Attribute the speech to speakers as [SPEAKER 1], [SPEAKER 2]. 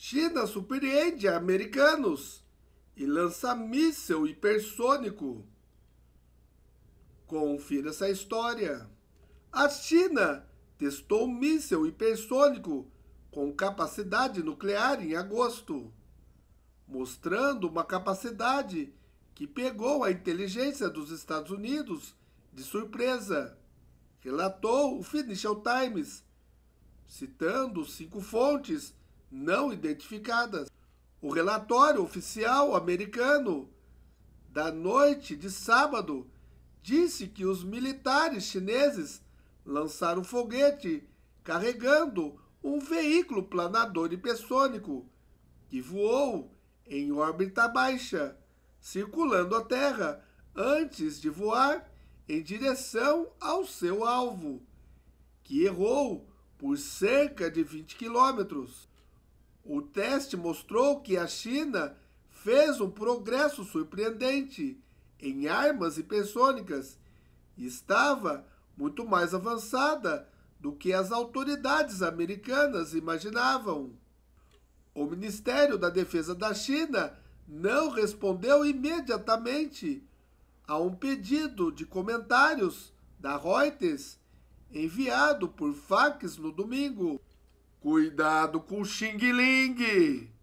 [SPEAKER 1] China surpreende americanos e lança míssel hipersônico. Confira essa história. A China testou um míssel hipersônico com capacidade nuclear em agosto, mostrando uma capacidade que pegou a inteligência dos Estados Unidos de surpresa, relatou o Financial Times, citando cinco fontes não identificadas. O relatório oficial americano da noite de sábado disse que os militares chineses lançaram foguete carregando um veículo planador hipersônico que voou em órbita baixa, circulando a Terra antes de voar em direção ao seu alvo, que errou por cerca de 20 quilômetros. O teste mostrou que a China fez um progresso surpreendente em armas hipersônicas e estava muito mais avançada do que as autoridades americanas imaginavam. O Ministério da Defesa da China não respondeu imediatamente a um pedido de comentários da Reuters enviado por fax no domingo. Cuidado com o xing-ling!